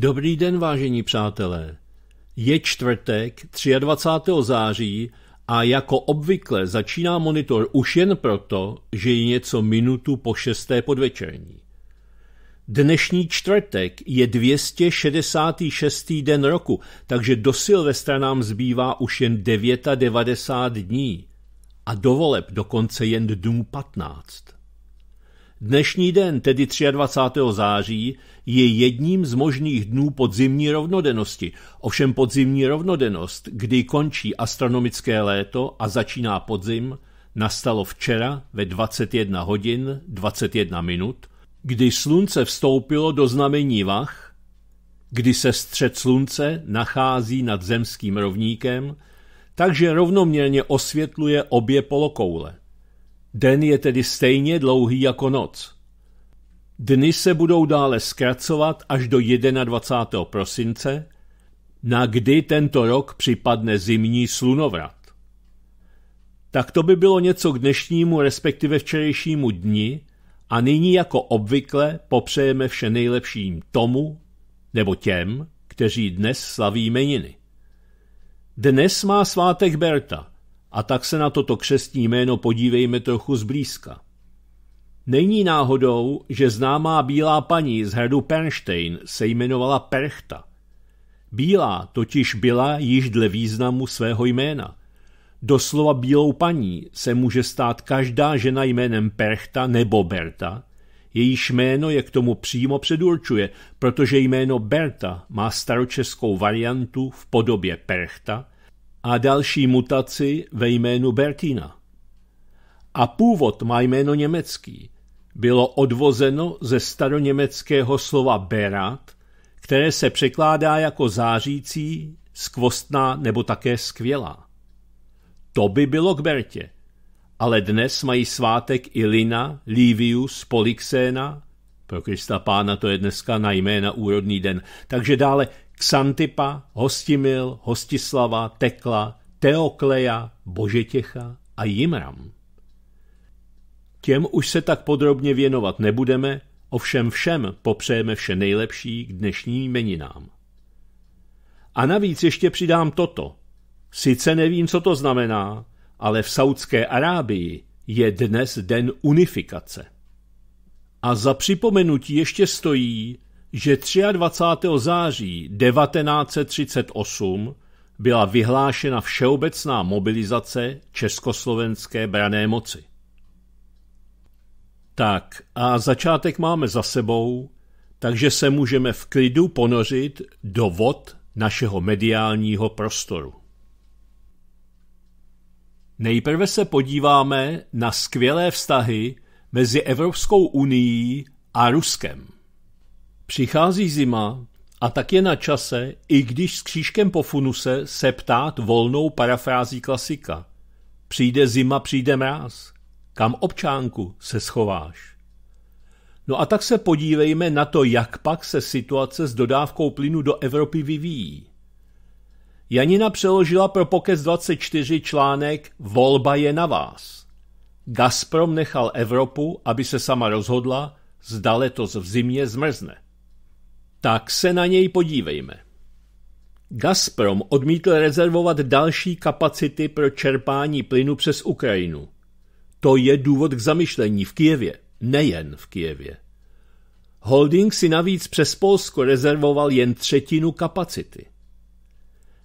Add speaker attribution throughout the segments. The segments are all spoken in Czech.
Speaker 1: Dobrý den, vážení přátelé. Je čtvrtek, 23. září a jako obvykle začíná monitor už jen proto, že je něco minutu po šesté podvečerní. Dnešní čtvrtek je 266. den roku, takže do Silvestra nám zbývá už jen 99 dní a do dokonce jen dnů 15. Dnešní den, tedy 23. září, je jedním z možných dnů podzimní rovnodennosti. Ovšem podzimní rovnodennost, kdy končí astronomické léto a začíná podzim, nastalo včera ve 21 hodin 21 minut, kdy slunce vstoupilo do znamení vach, kdy se střed slunce nachází nad zemským rovníkem, takže rovnoměrně osvětluje obě polokoule. Den je tedy stejně dlouhý jako noc. Dny se budou dále zkracovat až do 21. prosince, na kdy tento rok připadne zimní slunovrat. Tak to by bylo něco k dnešnímu, respektive včerejšímu dni, a nyní jako obvykle popřejeme vše nejlepším tomu nebo těm, kteří dnes slaví meniny. Dnes má svátek Berta – a tak se na toto křestní jméno podívejme trochu zblízka. Není náhodou, že známá bílá paní z hradu Pernstein se jmenovala Perchta. Bílá totiž byla již dle významu svého jména. Doslova bílou paní se může stát každá žena jménem Perchta nebo Berta, jejíž jméno je k tomu přímo předurčuje, protože jméno Berta má staročeskou variantu v podobě Perchta, a další mutaci ve jménu Bertina. A původ má jméno německý. Bylo odvozeno ze staroněmeckého slova berat, které se překládá jako zářící, skvostná nebo také skvělá. To by bylo k Bertě. Ale dnes mají svátek Ilina, Livius, Polixéna, pro Krista pána to je dneska na jména úrodný den. Takže dále Xantipa, Hostimil, Hostislava, Tekla, Teokleja, Božetěcha a Jimram. Těm už se tak podrobně věnovat nebudeme, ovšem všem popřejeme vše nejlepší k dnešním meninám. A navíc ještě přidám toto. Sice nevím, co to znamená, ale v Saudské Arábii je dnes den unifikace. A za připomenutí ještě stojí, že 23. září 1938 byla vyhlášena všeobecná mobilizace československé brané moci. Tak a začátek máme za sebou, takže se můžeme v klidu ponořit do vod našeho mediálního prostoru. Nejprve se podíváme na skvělé vztahy mezi Evropskou unii a Ruskem – Přichází zima a tak je na čase, i když s křížkem po funuse, se ptát volnou parafrází klasika. Přijde zima, přijde mráz. Kam občánku se schováš? No a tak se podívejme na to, jak pak se situace s dodávkou plynu do Evropy vyvíjí. Janina přeložila pro Pokec 24 článek Volba je na vás. Gazprom nechal Evropu, aby se sama rozhodla, zda letos v zimě zmrzne. Tak se na něj podívejme. Gazprom odmítl rezervovat další kapacity pro čerpání plynu přes Ukrajinu. To je důvod k zamyšlení v Kijevě, nejen v Kijevě. Holding si navíc přes Polsko rezervoval jen třetinu kapacity.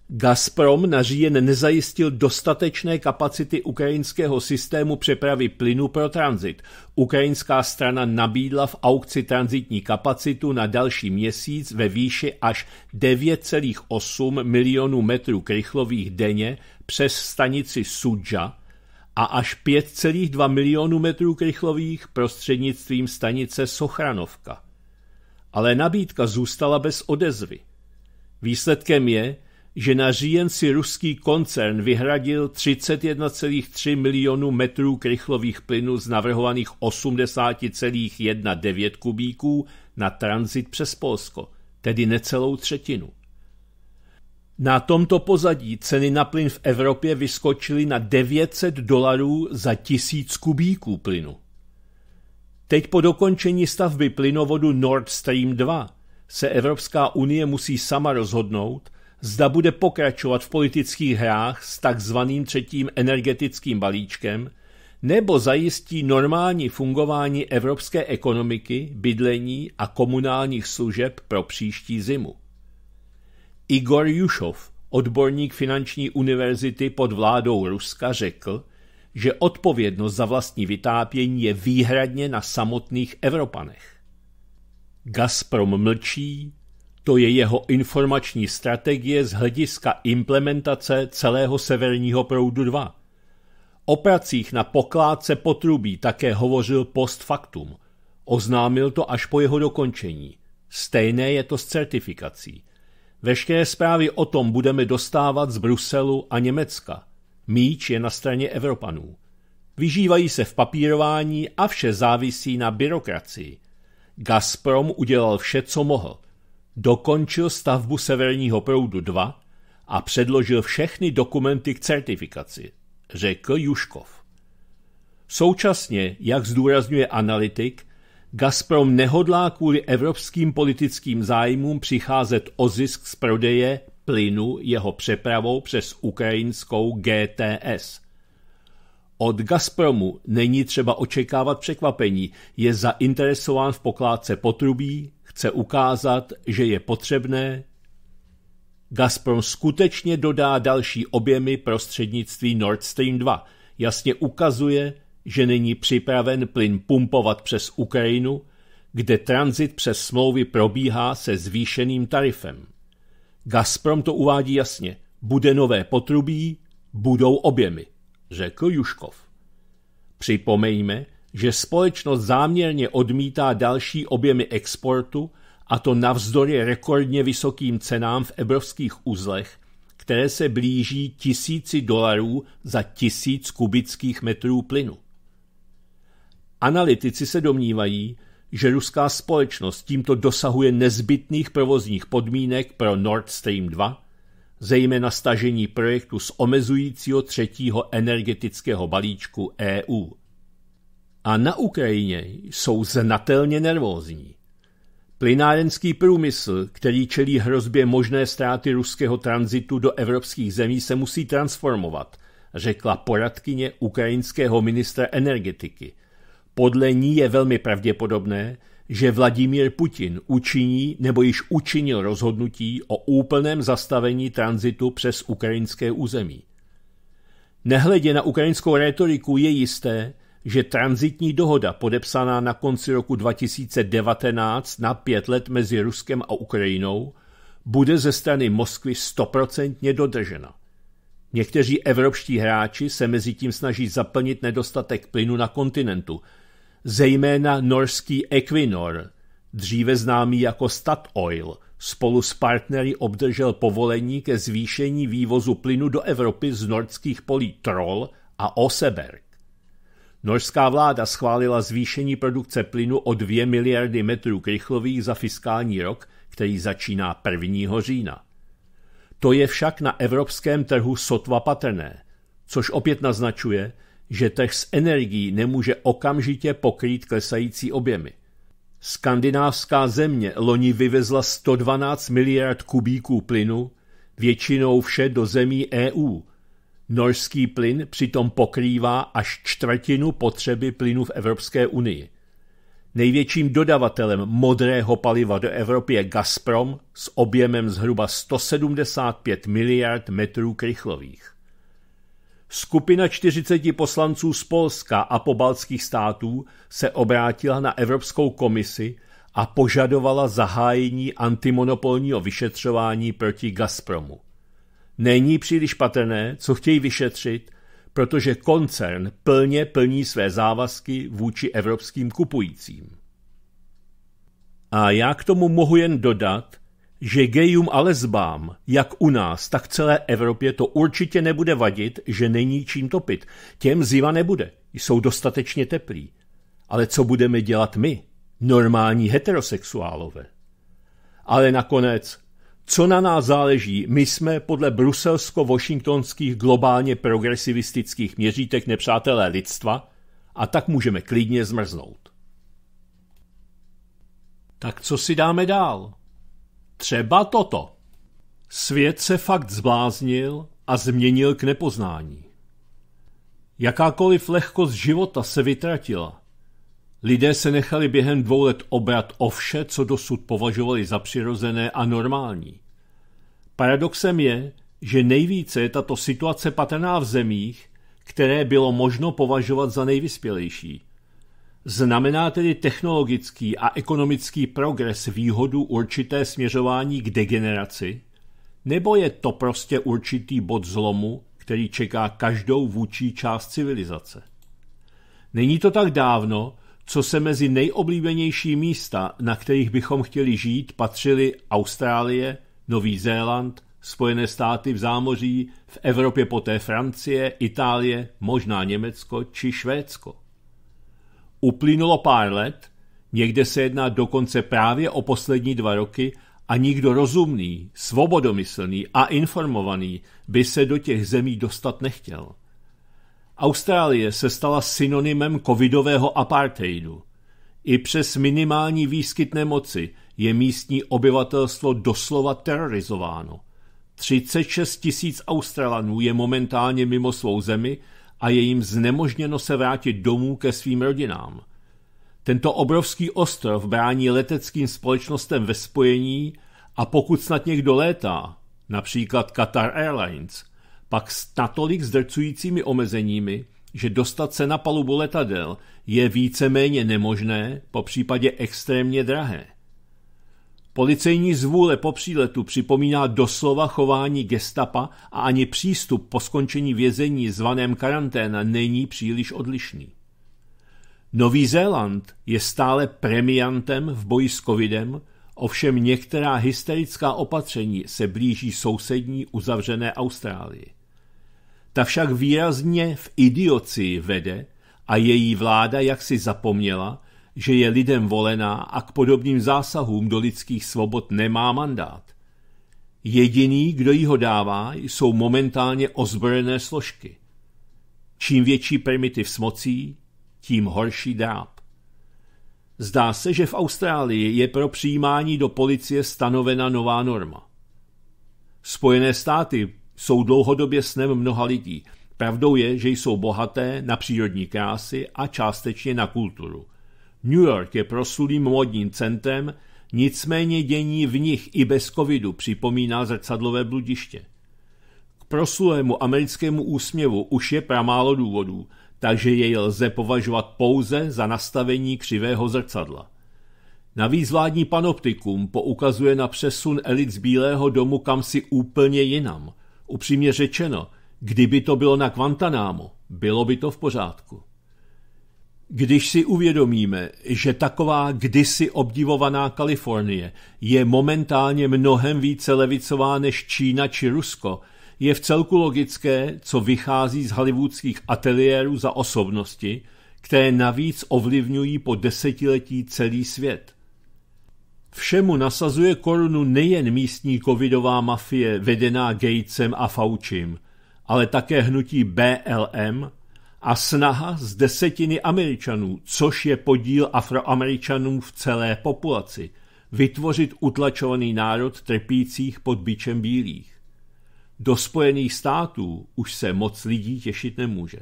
Speaker 1: Gazprom na říjen nezajistil dostatečné kapacity ukrajinského systému přepravy plynu pro tranzit. Ukrajinská strana nabídla v aukci tranzitní kapacitu na další měsíc ve výši až 9,8 milionů metrů krychlových denně přes stanici Sudža a až 5,2 milionů metrů krychlových prostřednictvím stanice Sochranovka. Ale nabídka zůstala bez odezvy. Výsledkem je, že na říjen si ruský koncern vyhradil 31,3 milionů metrů krychlových plynů z navrhovaných 80,19 kubíků na tranzit přes Polsko, tedy necelou třetinu. Na tomto pozadí ceny na plyn v Evropě vyskočily na 900 dolarů za tisíc kubíků plynu. Teď po dokončení stavby plynovodu Nord Stream 2 se Evropská unie musí sama rozhodnout, zda bude pokračovat v politických hrách s takzvaným třetím energetickým balíčkem, nebo zajistí normální fungování evropské ekonomiky, bydlení a komunálních služeb pro příští zimu. Igor Jušov, odborník finanční univerzity pod vládou Ruska, řekl, že odpovědnost za vlastní vytápění je výhradně na samotných Evropanech. Gazprom mlčí, to je jeho informační strategie z hlediska implementace celého severního proudu 2. O pracích na pokládce potrubí také hovořil post factum. Oznámil to až po jeho dokončení. Stejné je to s certifikací. Veškeré zprávy o tom budeme dostávat z Bruselu a Německa. Míč je na straně Evropanů. Vyžívají se v papírování a vše závisí na byrokracii. Gazprom udělal vše, co mohl dokončil stavbu severního proudu 2 a předložil všechny dokumenty k certifikaci, řekl Juškov. Současně, jak zdůrazňuje analytik, Gazprom nehodlá kvůli evropským politickým zájmům přicházet o zisk z prodeje plynu jeho přepravou přes ukrajinskou GTS. Od Gazpromu není třeba očekávat překvapení, je zainteresován v pokládce potrubí, chce ukázat, že je potřebné, Gazprom skutečně dodá další objemy prostřednictví Nord Stream 2. Jasně ukazuje, že není připraven plyn pumpovat přes Ukrajinu, kde tranzit přes smlouvy probíhá se zvýšeným tarifem. Gazprom to uvádí jasně. Bude nové potrubí, budou objemy, řekl Juškov. Připomeňme, že společnost záměrně odmítá další objemy exportu, a to navzdory rekordně vysokým cenám v evropských uzlech, které se blíží tisíci dolarů za tisíc kubických metrů plynu. Analytici se domnívají, že ruská společnost tímto dosahuje nezbytných provozních podmínek pro Nord Stream 2, zejména stažení projektu z omezujícího třetího energetického balíčku EU a na Ukrajině jsou znatelně nervózní. Plynárenský průmysl, který čelí hrozbě možné ztráty ruského tranzitu do evropských zemí, se musí transformovat, řekla poradkyně ukrajinského ministra energetiky. Podle ní je velmi pravděpodobné, že Vladimír Putin učiní nebo již učinil rozhodnutí o úplném zastavení tranzitu přes ukrajinské území. Nehledě na ukrajinskou retoriku je jisté, že transitní dohoda podepsaná na konci roku 2019 na pět let mezi Ruskem a Ukrajinou bude ze strany Moskvy stoprocentně dodržena. Někteří evropští hráči se mezi tím snaží zaplnit nedostatek plynu na kontinentu, zejména norský Equinor, dříve známý jako Statoil, spolu s partnery obdržel povolení ke zvýšení vývozu plynu do Evropy z norských polí Troll a Oseberg. Norská vláda schválila zvýšení produkce plynu o 2 miliardy metrů krychlových za fiskální rok, který začíná 1. října. To je však na evropském trhu sotva patrné, což opět naznačuje, že trh s energií nemůže okamžitě pokrýt klesající objemy. Skandinávská země loni vyvezla 112 miliard kubíků plynu, většinou vše do zemí EU, Norský plyn přitom pokrývá až čtvrtinu potřeby plynu v Evropské unii. Největším dodavatelem modrého paliva do Evropy je Gazprom s objemem zhruba 175 miliard metrů krychlových. Skupina 40 poslanců z Polska a pobaltských států se obrátila na Evropskou komisi a požadovala zahájení antimonopolního vyšetřování proti Gazpromu. Není příliš patrné, co chtějí vyšetřit, protože koncern plně plní své závazky vůči evropským kupujícím. A já k tomu mohu jen dodat, že gejům a lesbám, jak u nás, tak celé Evropě, to určitě nebude vadit, že není čím topit. Těm zima nebude, jsou dostatečně teplí. Ale co budeme dělat my, normální heterosexuálové? Ale nakonec co na nás záleží? My jsme podle bruselsko-washingtonských globálně progresivistických měřítek nepřátelé lidstva a tak můžeme klidně zmrznout. Tak co si dáme dál? Třeba toto. Svět se fakt zbláznil a změnil k nepoznání. Jakákoliv lehkost života se vytratila. Lidé se nechali během dvou let obrat o vše, co dosud považovali za přirozené a normální. Paradoxem je, že nejvíce je tato situace patrná v zemích, které bylo možno považovat za nejvyspělejší. Znamená tedy technologický a ekonomický progres výhodu určité směřování k degeneraci? Nebo je to prostě určitý bod zlomu, který čeká každou vůči část civilizace? Není to tak dávno, co se mezi nejoblíbenější místa, na kterých bychom chtěli žít, patřily Austrálie, Nový Zéland, Spojené státy v zámoří, v Evropě poté Francie, Itálie, možná Německo či Švédsko. Uplynulo pár let, někde se jedná dokonce právě o poslední dva roky a nikdo rozumný, svobodomyslný a informovaný by se do těch zemí dostat nechtěl. Austrálie se stala synonymem covidového apartheidu. I přes minimální výskyt nemoci je místní obyvatelstvo doslova terorizováno. 36 tisíc Australanů je momentálně mimo svou zemi a je jim znemožněno se vrátit domů ke svým rodinám. Tento obrovský ostrov brání leteckým společnostem ve spojení a pokud snad někdo létá, například Qatar Airlines – pak s natolik zdrcujícími omezeními, že dostat se na palubu letadel je víceméně nemožné, po případě extrémně drahé. Policejní zvůle po příletu připomíná doslova chování gestapa a ani přístup po skončení vězení zvaném karanténa není příliš odlišný. Nový Zéland je stále premiantem v boji s covidem, ovšem některá hysterická opatření se blíží sousední uzavřené Austrálii. Ta však výrazně v idiocii vede a její vláda jaksi zapomněla, že je lidem volená a k podobným zásahům do lidských svobod nemá mandát. Jediný, kdo ji ho dává, jsou momentálně ozbrojené složky. Čím větší primitiv s mocí, tím horší dáb. Zdá se, že v Austrálii je pro přijímání do policie stanovena nová norma. Spojené státy jsou dlouhodobě snem mnoha lidí. Pravdou je, že jsou bohaté na přírodní krásy a částečně na kulturu. New York je proslulým modním centrem, nicméně dění v nich i bez covidu připomíná zrcadlové bludiště. K proslulému americkému úsměvu už je pramálo důvodů, takže jej lze považovat pouze za nastavení křivého zrcadla. Navíc vládní panoptikum poukazuje na přesun elit z Bílého domu kam si úplně jinam – Upřímně řečeno, kdyby to bylo na Kvantanámu, bylo by to v pořádku. Když si uvědomíme, že taková kdysi obdivovaná Kalifornie je momentálně mnohem více levicová než Čína či Rusko, je v celku logické, co vychází z hollywoodských ateliérů za osobnosti, které navíc ovlivňují po desetiletí celý svět – Všemu nasazuje korunu nejen místní covidová mafie vedená Gatesem a Faučím, ale také hnutí BLM a snaha z desetiny Američanů, což je podíl afroameričanů v celé populaci, vytvořit utlačovaný národ trpících pod bičem bílých. Do Spojených států už se moc lidí těšit nemůže.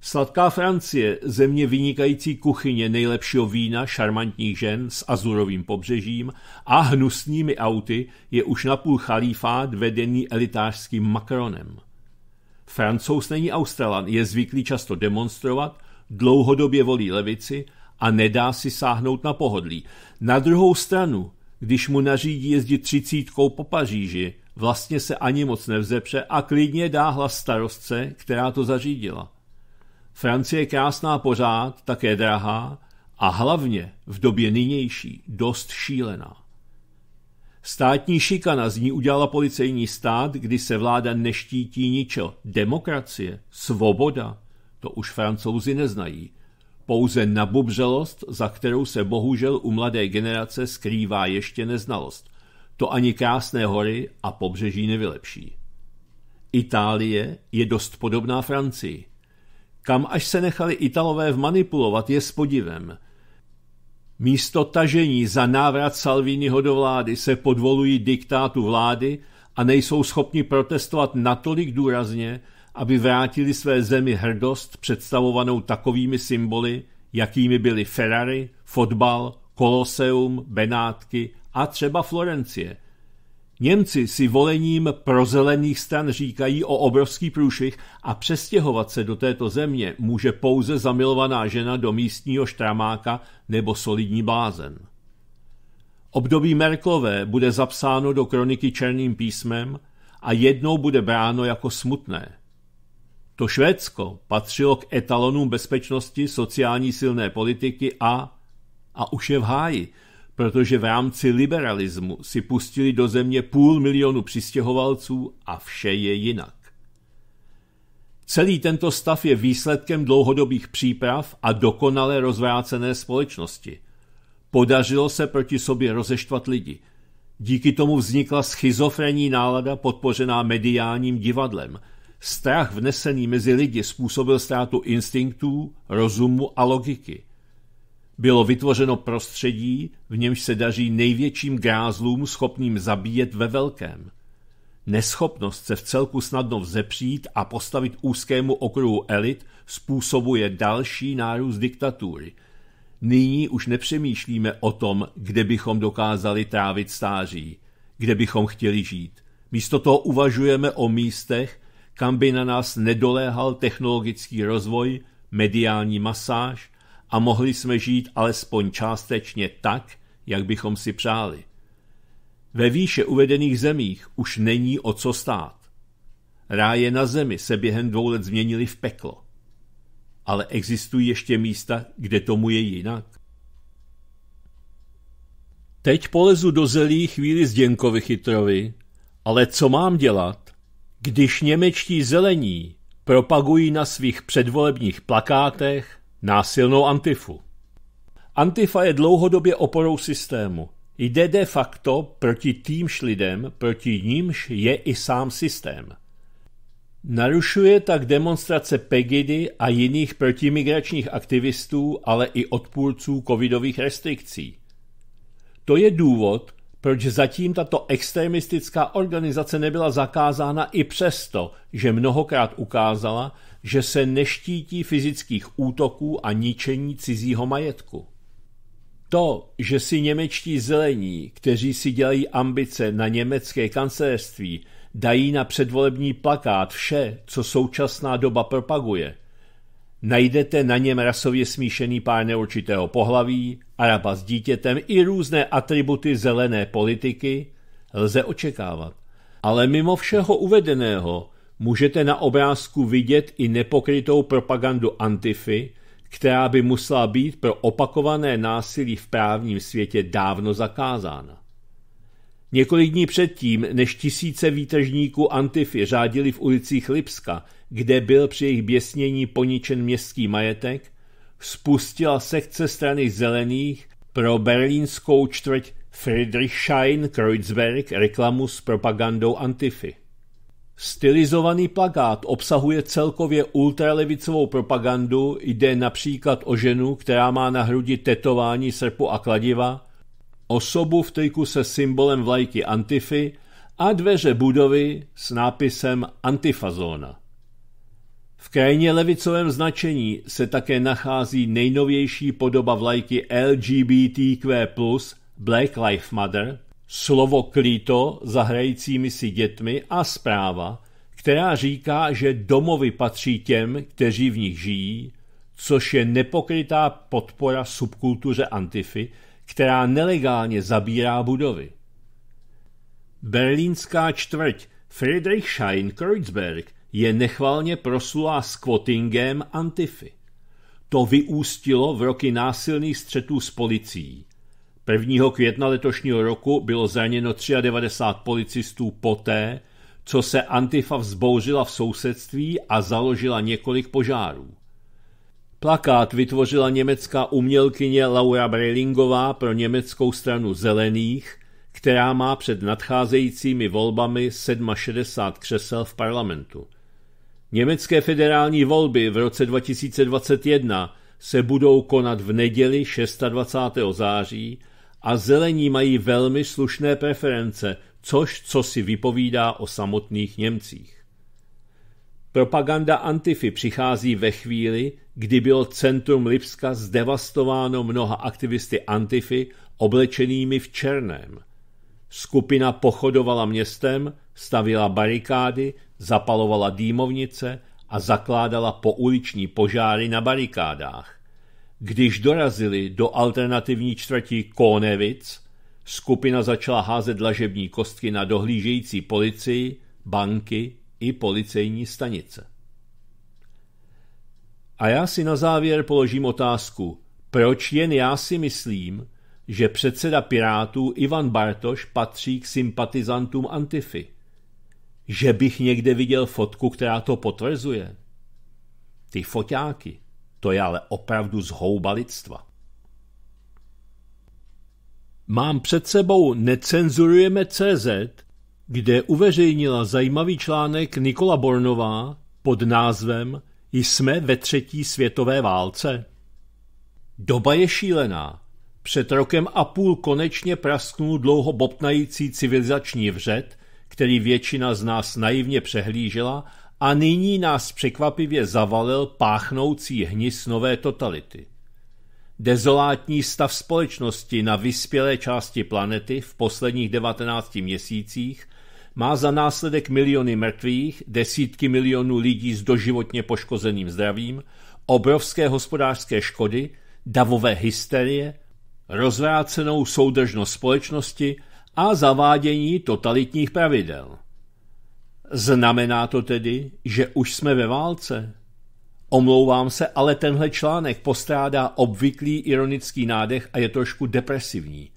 Speaker 1: Sladká Francie, země vynikající kuchyně nejlepšího vína, šarmantních žen s azurovým pobřežím a hnusnými auty, je už napůl chalífát vedený elitářským Macronem. Francouz není Australan, je zvyklý často demonstrovat, dlouhodobě volí levici a nedá si sáhnout na pohodlí. Na druhou stranu, když mu nařídí jezdit třicítkou po Paříži, vlastně se ani moc nevzepře a klidně dá hlas starostce, která to zařídila. Francie krásná pořád, také drahá a hlavně v době nynější dost šílená. Státní šikana z ní udělala policejní stát, kdy se vláda neštítí ničeho. Demokracie, svoboda, to už francouzi neznají. Pouze nabubřelost, za kterou se bohužel u mladé generace skrývá ještě neznalost. To ani krásné hory a pobřeží nevylepší. Itálie je dost podobná Francii kam až se nechali Italové vmanipulovat, je s podivem. Místo tažení za návrat Salviniho do vlády se podvolují diktátu vlády a nejsou schopni protestovat natolik důrazně, aby vrátili své zemi hrdost představovanou takovými symboly, jakými byly Ferrari, fotbal, Koloseum, Benátky a třeba Florencie – Němci si volením zelených stran říkají o obrovský průšvih a přestěhovat se do této země může pouze zamilovaná žena do místního štramáka nebo solidní blázen. Období Merklové bude zapsáno do kroniky černým písmem a jednou bude bráno jako smutné. To Švédsko patřilo k etalonům bezpečnosti, sociální silné politiky a... a už je v háji – protože v rámci liberalismu si pustili do země půl milionu přistěhovalců a vše je jinak. Celý tento stav je výsledkem dlouhodobých příprav a dokonale rozvrácené společnosti. Podařilo se proti sobě rozeštvat lidi. Díky tomu vznikla schizofrenní nálada podpořená mediálním divadlem. Strach vnesený mezi lidi způsobil ztrátu instinktů, rozumu a logiky bylo vytvořeno prostředí, v němž se daří největším grázlům schopným zabíjet ve velkém. Neschopnost se v celku snadno vzepřít a postavit úzkému okruhu elit způsobuje další nárůst diktatury. Nyní už nepřemýšlíme o tom, kde bychom dokázali trávit stáří, kde bychom chtěli žít. Místo toho uvažujeme o místech, kam by na nás nedoléhal technologický rozvoj, mediální masáž, a mohli jsme žít alespoň částečně tak, jak bychom si přáli. Ve výše uvedených zemích už není o co stát. Ráje na zemi se během dvou let změnily v peklo. Ale existují ještě místa, kde tomu je jinak. Teď polezu do zelí chvíli z Děnkovi chytrovi, ale co mám dělat, když němečtí zelení propagují na svých předvolebních plakátech Násilnou antifu. Antifa je dlouhodobě oporou systému. Jde de facto proti týmž lidem, proti nímž je i sám systém. Narušuje tak demonstrace Pegidy a jiných protimigračních aktivistů, ale i odpůrců covidových restrikcí. To je důvod, proč zatím tato extremistická organizace nebyla zakázána i přesto, že mnohokrát ukázala, že se neštítí fyzických útoků a ničení cizího majetku. To, že si němečtí zelení, kteří si dělají ambice na německé kancelářství, dají na předvolební plakát vše, co současná doba propaguje, Najdete na něm rasově smíšený pár neurčitého pohlaví, araba s dítětem i různé atributy zelené politiky, lze očekávat. Ale mimo všeho uvedeného můžete na obrázku vidět i nepokrytou propagandu Antify, která by musela být pro opakované násilí v právním světě dávno zakázána. Několik dní předtím, než tisíce výtržníků Antify řádili v ulicích Lipska, kde byl při jejich běsnění poničen městský majetek, spustila sekce strany zelených pro berlínskou čtvrť Friedrichshain Kreuzberg reklamu s propagandou Antify. Stylizovaný plakát obsahuje celkově ultralevicovou propagandu, jde například o ženu, která má na hrudi tetování srpu a kladiva, osobu v triku se symbolem vlajky Antify a dveře budovy s nápisem Antifazona. V krajně levicovém značení se také nachází nejnovější podoba vlajky LGBTQ+, Black Lives Matter, slovo klíto hrajícími si dětmi a zpráva, která říká, že domovy patří těm, kteří v nich žijí, což je nepokrytá podpora subkultuře Antify, která nelegálně zabírá budovy. Berlínská čtvrť Friedrichshain-Kreuzberg je nechvalně proslulá squattingem Antify. To vyústilo v roky násilných střetů s policií, 1. května letošního roku bylo zraněno 93 policistů poté, co se Antifa vzbouřila v sousedství a založila několik požárů. Plakát vytvořila německá umělkyně Laura Breilingová pro německou stranu zelených, která má před nadcházejícími volbami 67 křesel v parlamentu. Německé federální volby v roce 2021 se budou konat v neděli 26. září a zelení mají velmi slušné preference, což co si vypovídá o samotných Němcích. Propaganda Antify přichází ve chvíli, kdy bylo centrum Lipska zdevastováno mnoha aktivisty Antify oblečenými v černém. Skupina pochodovala městem, stavila barikády, zapalovala dýmovnice a zakládala pouliční požáry na barikádách. Když dorazili do alternativní čtvrti Konevic, skupina začala házet dlažební kostky na dohlížející policii, banky i policejní stanice. A já si na závěr položím otázku, proč jen já si myslím, že předseda Pirátů Ivan Bartoš patří k sympatizantům Antify. Že bych někde viděl fotku, která to potvrzuje. Ty foťáky. To je ale opravdu zhouba lidstva. Mám před sebou Necenzurujeme CZ, kde uveřejnila zajímavý článek Nikola Bornová pod názvem Jsme ve třetí světové válce. Doba je šílená. Před rokem a půl konečně prasknul dlouho bobtnající civilizační vřet, který většina z nás naivně přehlížela a nyní nás překvapivě zavalil páchnoucí hnis nové totality. Dezolátní stav společnosti na vyspělé části planety v posledních 19 měsících má za následek miliony mrtvých, desítky milionů lidí s doživotně poškozeným zdravím, obrovské hospodářské škody, davové hysterie, rozvrácenou soudržnost společnosti a zavádění totalitních pravidel. Znamená to tedy, že už jsme ve válce? Omlouvám se, ale tenhle článek postrádá obvyklý ironický nádech a je trošku depresivní.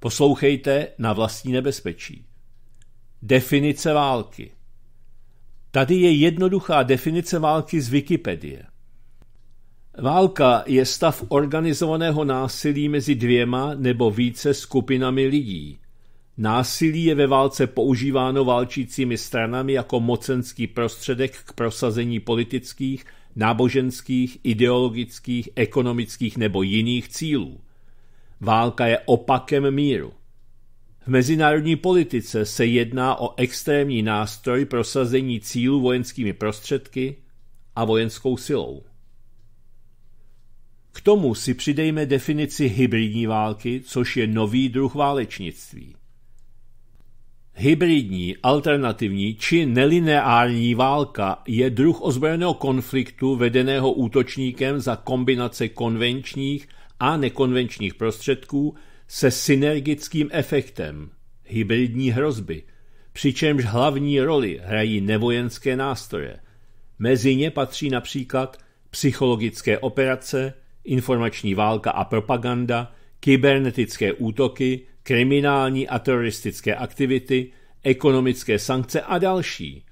Speaker 1: Poslouchejte na vlastní nebezpečí. Definice války Tady je jednoduchá definice války z Wikipedie. Válka je stav organizovaného násilí mezi dvěma nebo více skupinami lidí – Násilí je ve válce používáno válčícími stranami jako mocenský prostředek k prosazení politických, náboženských, ideologických, ekonomických nebo jiných cílů. Válka je opakem míru. V mezinárodní politice se jedná o extrémní nástroj prosazení cílů vojenskými prostředky a vojenskou silou. K tomu si přidejme definici hybridní války, což je nový druh válečnictví. Hybridní, alternativní či nelineární válka je druh ozbrojeného konfliktu vedeného útočníkem za kombinace konvenčních a nekonvenčních prostředků se synergickým efektem hybridní hrozby, přičemž hlavní roli hrají nevojenské nástroje. Mezi ně patří například psychologické operace, informační válka a propaganda, kybernetické útoky, kriminální a teroristické aktivity, ekonomické sankce a další.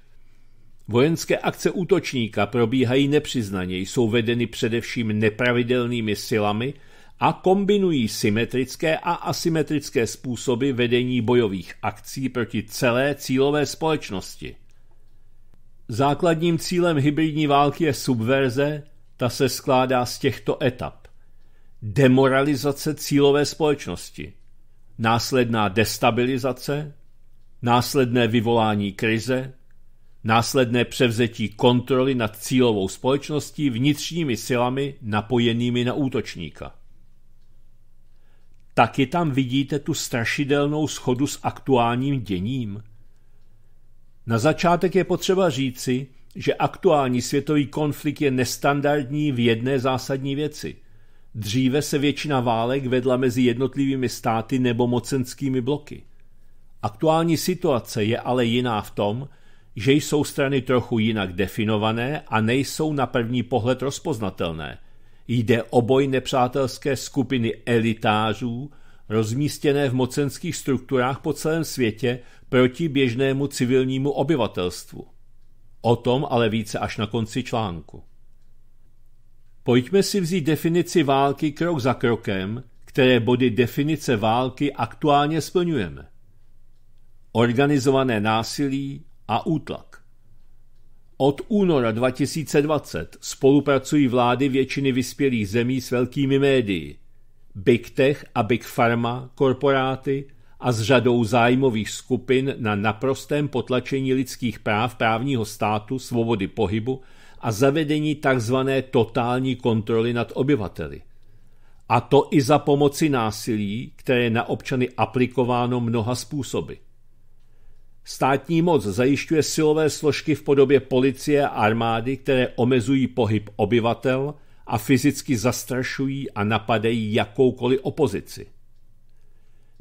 Speaker 1: Vojenské akce útočníka probíhají nepřiznaně, jsou vedeny především nepravidelnými silami a kombinují symetrické a asymetrické způsoby vedení bojových akcí proti celé cílové společnosti. Základním cílem hybridní války je subverze, ta se skládá z těchto etap. Demoralizace cílové společnosti – následná destabilizace, následné vyvolání krize, následné převzetí kontroly nad cílovou společností vnitřními silami napojenými na útočníka. Taky tam vidíte tu strašidelnou schodu s aktuálním děním. Na začátek je potřeba říci, že aktuální světový konflikt je nestandardní v jedné zásadní věci – Dříve se většina válek vedla mezi jednotlivými státy nebo mocenskými bloky. Aktuální situace je ale jiná v tom, že jsou strany trochu jinak definované a nejsou na první pohled rozpoznatelné. Jde o boj nepřátelské skupiny elitářů, rozmístěné v mocenských strukturách po celém světě proti běžnému civilnímu obyvatelstvu. O tom ale více až na konci článku. Pojďme si vzít definici války krok za krokem, které body definice války aktuálně splňujeme. Organizované násilí a útlak. Od února 2020 spolupracují vlády většiny vyspělých zemí s velkými médii, Big Tech a Big Pharma korporáty a s řadou zájmových skupin na naprostém potlačení lidských práv, právního státu, svobody pohybu a zavedení tzv. totální kontroly nad obyvateli. A to i za pomoci násilí, které je na občany aplikováno mnoha způsoby. Státní moc zajišťuje silové složky v podobě policie a armády, které omezují pohyb obyvatel a fyzicky zastrašují a napadají jakoukoliv opozici.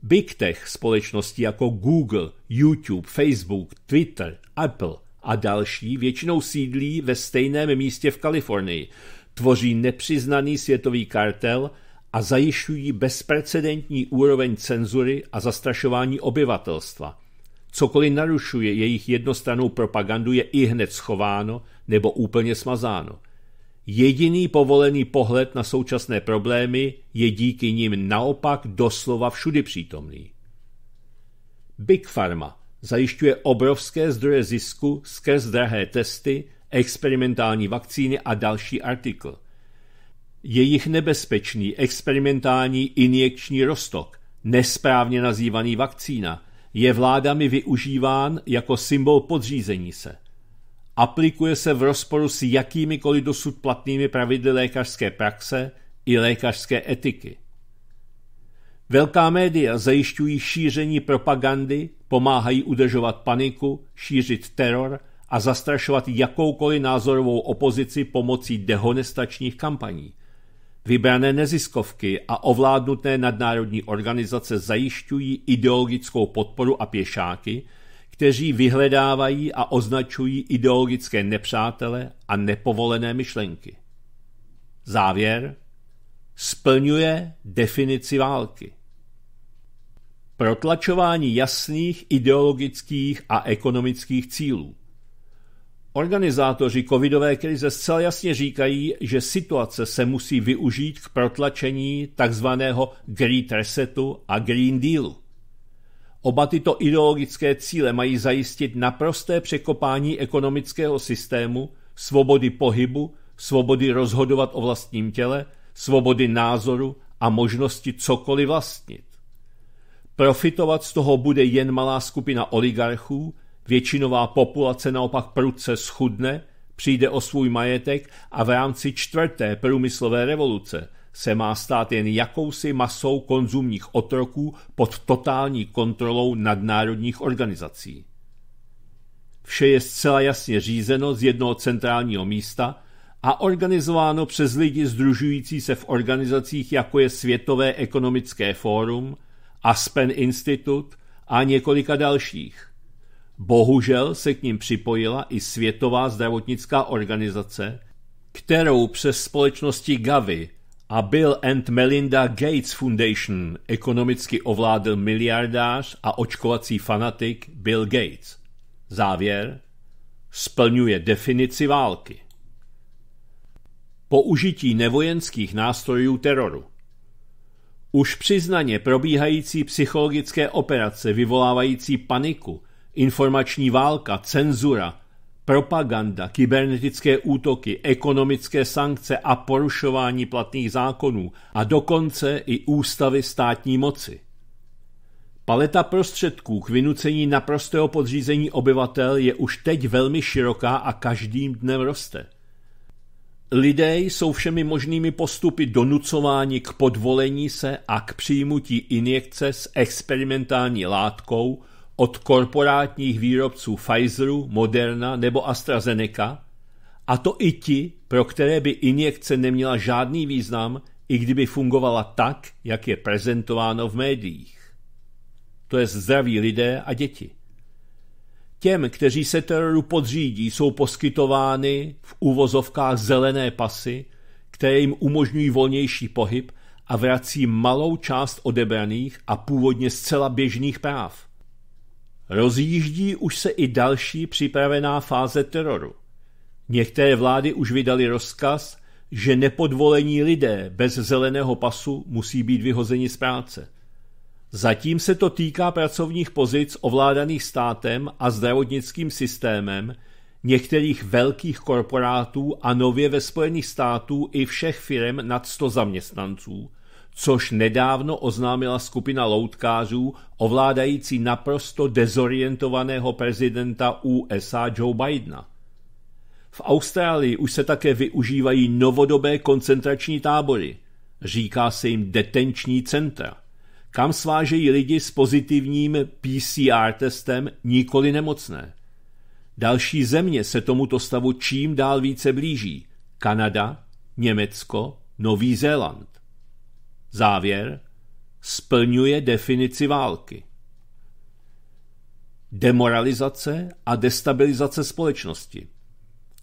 Speaker 1: Big Tech společnosti jako Google, YouTube, Facebook, Twitter, Apple a další většinou sídlí ve stejném místě v Kalifornii, tvoří nepřiznaný světový kartel a zajišťují bezprecedentní úroveň cenzury a zastrašování obyvatelstva. Cokoliv narušuje jejich jednostranou propagandu je i hned schováno nebo úplně smazáno. Jediný povolený pohled na současné problémy je díky nim naopak doslova všudy přítomný. Big Pharma zajišťuje obrovské zdroje zisku skrz drahé testy, experimentální vakcíny a další artikl. Jejich nebezpečný experimentální injekční rostok, nesprávně nazývaný vakcína, je vládami využíván jako symbol podřízení se. Aplikuje se v rozporu s jakýmikoliv dosud platnými pravidly lékařské praxe i lékařské etiky. Velká média zajišťují šíření propagandy, pomáhají udržovat paniku, šířit teror a zastrašovat jakoukoliv názorovou opozici pomocí dehonestačních kampaní. Vybrané neziskovky a ovládnuté nadnárodní organizace zajišťují ideologickou podporu a pěšáky, kteří vyhledávají a označují ideologické nepřátele a nepovolené myšlenky. Závěr splňuje definici války protlačování jasných ideologických a ekonomických cílů. Organizátoři covidové krize zcela jasně říkají, že situace se musí využít k protlačení tzv. Great Resetu a Green Dealu. Oba tyto ideologické cíle mají zajistit naprosté překopání ekonomického systému, svobody pohybu, svobody rozhodovat o vlastním těle, svobody názoru a možnosti cokoliv vlastnit. Profitovat z toho bude jen malá skupina oligarchů, většinová populace naopak prudce schudne, přijde o svůj majetek a v rámci čtvrté průmyslové revoluce se má stát jen jakousi masou konzumních otroků pod totální kontrolou nadnárodních organizací. Vše je zcela jasně řízeno z jednoho centrálního místa a organizováno přes lidi združující se v organizacích jako je Světové ekonomické fórum – Aspen Institut a několika dalších. Bohužel se k ním připojila i Světová zdravotnická organizace, kterou přes společnosti Gavi a Bill and Melinda Gates Foundation ekonomicky ovládl miliardář a očkovací fanatik Bill Gates. Závěr splňuje definici války. Použití nevojenských nástrojů teroru už přiznaně probíhající psychologické operace vyvolávající paniku, informační válka, cenzura, propaganda, kybernetické útoky, ekonomické sankce a porušování platných zákonů a dokonce i ústavy státní moci. Paleta prostředků k vynucení naprostého podřízení obyvatel je už teď velmi široká a každým dnem roste. Lidé jsou všemi možnými postupy donucováni k podvolení se a k přijmutí injekce s experimentální látkou od korporátních výrobců Pfizeru, Moderna nebo AstraZeneca, a to i ti, pro které by injekce neměla žádný význam, i kdyby fungovala tak, jak je prezentováno v médiích. To je zdraví lidé a děti. Těm, kteří se teroru podřídí, jsou poskytovány v úvozovkách zelené pasy, které jim umožňují volnější pohyb a vrací malou část odebraných a původně zcela běžných práv. Rozjíždí už se i další připravená fáze teroru. Některé vlády už vydali rozkaz, že nepodvolení lidé bez zeleného pasu musí být vyhozeni z práce – Zatím se to týká pracovních pozic ovládaných státem a zdravotnickým systémem, některých velkých korporátů a nově ve Spojených států i všech firm nad 100 zaměstnanců, což nedávno oznámila skupina loutkářů ovládající naprosto dezorientovaného prezidenta USA Joe Bidena. V Austrálii už se také využívají novodobé koncentrační tábory, říká se jim detenční centra kam svážejí lidi s pozitivním PCR testem nikoli nemocné. Další země se tomuto stavu čím dál více blíží. Kanada, Německo, Nový Zéland. Závěr splňuje definici války. Demoralizace a destabilizace společnosti.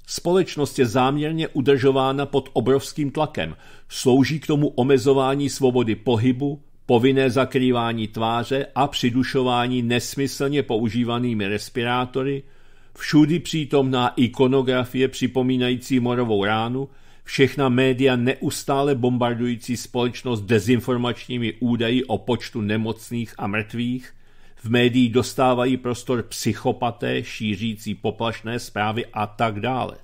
Speaker 1: Společnost je záměrně udržována pod obrovským tlakem. Slouží k tomu omezování svobody pohybu, povinné zakrývání tváře a přidušování nesmyslně používanými respirátory, všudy přítomná ikonografie připomínající morovou ránu, všechna média neustále bombardující společnost dezinformačními údaji o počtu nemocných a mrtvých, v médií dostávají prostor psychopaté šířící poplašné zprávy a tak dále.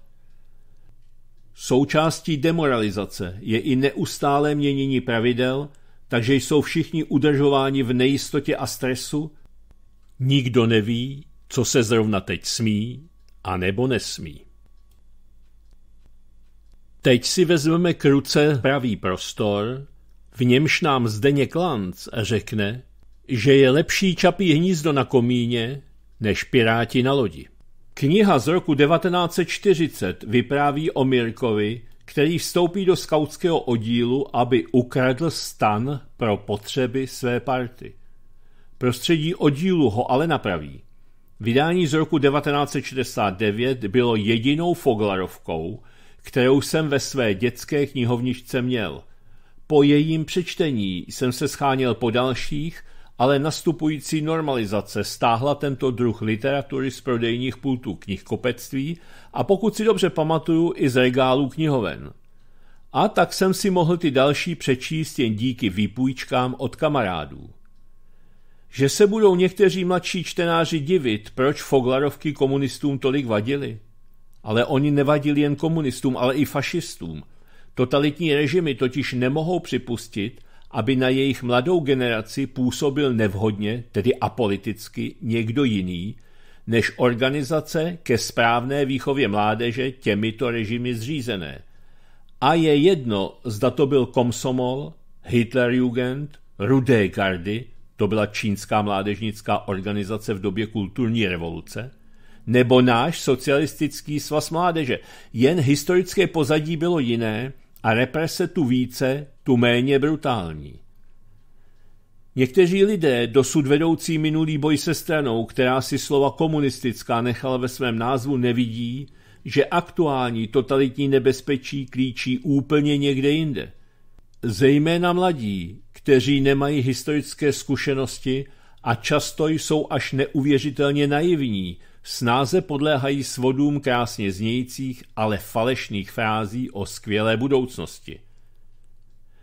Speaker 1: Součástí demoralizace je i neustále měnění pravidel, takže jsou všichni udržováni v nejistotě a stresu? Nikdo neví, co se zrovna teď smí a nebo nesmí. Teď si vezmeme k ruce pravý prostor, v němž nám Zdeněk Lanc řekne, že je lepší čapí hnízdo na komíně, než piráti na lodi. Kniha z roku 1940 vypráví o Mirkovi, který vstoupí do skautského oddílu, aby ukradl stan pro potřeby své party. Prostředí oddílu ho ale napraví. Vydání z roku 1969 bylo jedinou Foglarovkou, kterou jsem ve své dětské knihovničce měl. Po jejím přečtení jsem se scháněl po dalších ale nastupující normalizace stáhla tento druh literatury z prodejních pultů knihkopectví a pokud si dobře pamatuju, i z regálů knihoven. A tak jsem si mohl ty další přečíst jen díky výpůjčkám od kamarádů. Že se budou někteří mladší čtenáři divit, proč Foglarovky komunistům tolik vadili. Ale oni nevadili jen komunistům, ale i fašistům. Totalitní režimy totiž nemohou připustit, aby na jejich mladou generaci působil nevhodně, tedy apoliticky, někdo jiný, než organizace ke správné výchově mládeže těmito režimy zřízené. A je jedno, zda to byl Komsomol, Hitlerjugend, Rudé gardy, to byla čínská mládežnická organizace v době kulturní revoluce, nebo náš socialistický svaz mládeže. Jen historické pozadí bylo jiné a represe tu více, tu méně brutální. Někteří lidé dosud vedoucí minulý boj se stranou, která si slova komunistická nechala ve svém názvu, nevidí, že aktuální totalitní nebezpečí klíčí úplně někde jinde. Zejména mladí, kteří nemají historické zkušenosti a často jsou až neuvěřitelně naivní, snáze podléhají svodům krásně znějících, ale falešných frází o skvělé budoucnosti.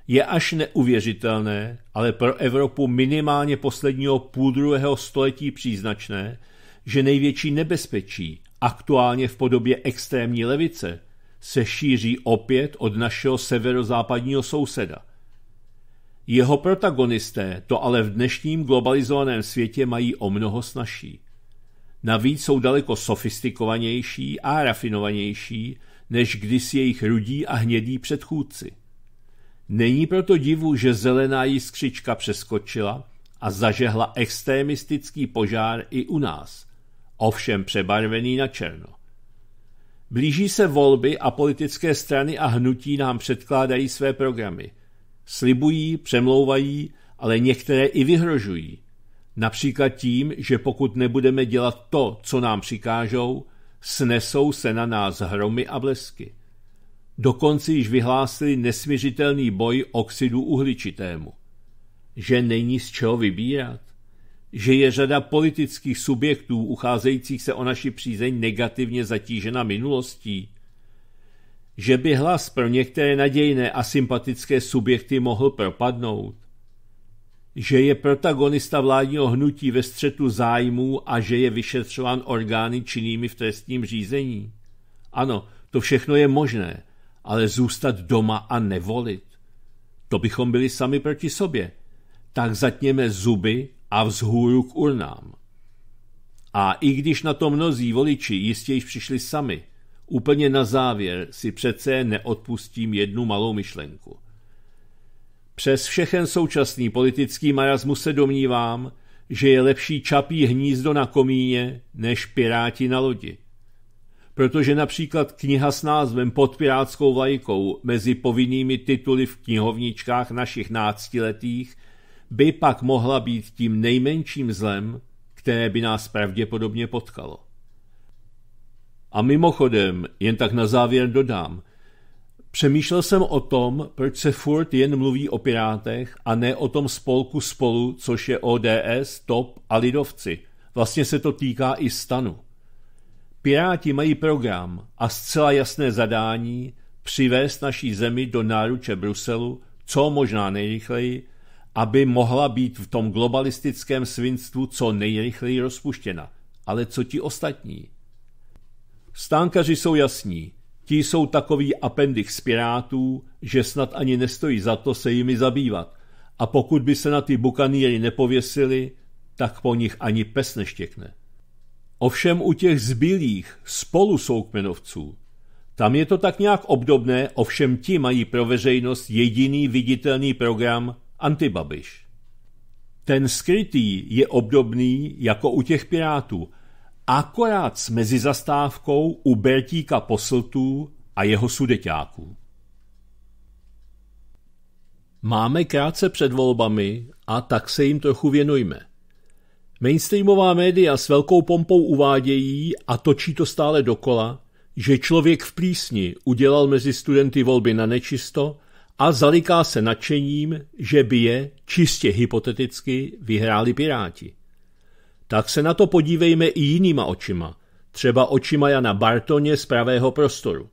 Speaker 1: Je až neuvěřitelné, ale pro Evropu minimálně posledního druhého století příznačné, že největší nebezpečí, aktuálně v podobě extrémní levice, se šíří opět od našeho severozápadního souseda. Jeho protagonisté to ale v dnešním globalizovaném světě mají o mnoho snažší. Navíc jsou daleko sofistikovanější a rafinovanější než kdysi jejich rudí a hnědí předchůdci. Není proto divu, že zelená jiskřička přeskočila a zažehla extremistický požár i u nás, ovšem přebarvený na černo. Blíží se volby a politické strany a hnutí nám předkládají své programy. Slibují, přemlouvají, ale některé i vyhrožují. Například tím, že pokud nebudeme dělat to, co nám přikážou, snesou se na nás hromy a blesky. Dokonce již vyhlásili nesměřitelný boj oxidu uhličitému. Že není z čeho vybírat. Že je řada politických subjektů ucházejících se o naši přízeň negativně zatížena minulostí. Že by hlas pro některé nadějné a sympatické subjekty mohl propadnout že je protagonista vládního hnutí ve střetu zájmů a že je vyšetřován orgány činnými v trestním řízení? Ano, to všechno je možné, ale zůstat doma a nevolit. To bychom byli sami proti sobě. Tak zatněme zuby a vzhůru k urnám. A i když na to mnozí voliči jistě již přišli sami, úplně na závěr si přece neodpustím jednu malou myšlenku. Přes všechen současný politický marazmus se domnívám, že je lepší čapí hnízdo na komíně než piráti na lodi. Protože například kniha s názvem Pod pirátskou vlajkou mezi povinnými tituly v knihovničkách našich náctiletých by pak mohla být tím nejmenším zlem, které by nás pravděpodobně potkalo. A mimochodem, jen tak na závěr dodám – Přemýšlel jsem o tom, proč se furt jen mluví o Pirátech a ne o tom spolku spolu, což je ODS, TOP a Lidovci. Vlastně se to týká i stanu. Piráti mají program a zcela jasné zadání přivést naší zemi do náruče Bruselu, co možná nejrychleji, aby mohla být v tom globalistickém svinstvu co nejrychleji rozpuštěna. Ale co ti ostatní? Stánkaři jsou jasní. Ti jsou takový appendix pirátů, že snad ani nestojí za to se jimi zabývat. A pokud by se na ty bukaníry nepověsili, tak po nich ani pes neštěkne. Ovšem u těch zbylých spolu soukmenovců, tam je to tak nějak obdobné, ovšem ti mají pro veřejnost jediný viditelný program Antibabiš. Ten skrytý je obdobný jako u těch pirátů – akorát s zastávkou u Bertíka Posltů a jeho sudeťáků. Máme krátce před volbami a tak se jim trochu věnujme. Mainstreamová média s velkou pompou uvádějí, a točí to stále dokola, že člověk v plísni udělal mezi studenty volby na nečisto a zaliká se nadšením, že by je, čistě hypoteticky, vyhráli Piráti tak se na to podívejme i jinýma očima, třeba očima Jana Bartoně z pravého prostoru.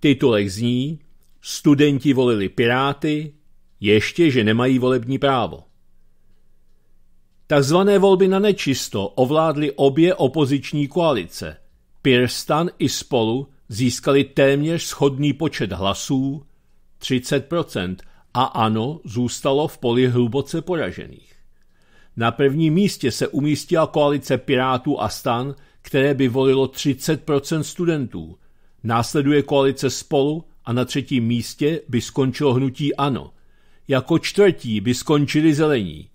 Speaker 1: Titulek zní Studenti volili Piráty, ještě, že nemají volební právo. Takzvané volby na nečisto ovládly obě opoziční koalice. Pirstan i spolu získali téměř shodný počet hlasů, 30%, a ano, zůstalo v poli hluboce poražených. Na prvním místě se umístila koalice Pirátů a stan, které by volilo 30% studentů. Následuje koalice Spolu a na třetím místě by skončilo hnutí ANO. Jako čtvrtí by skončili zelení.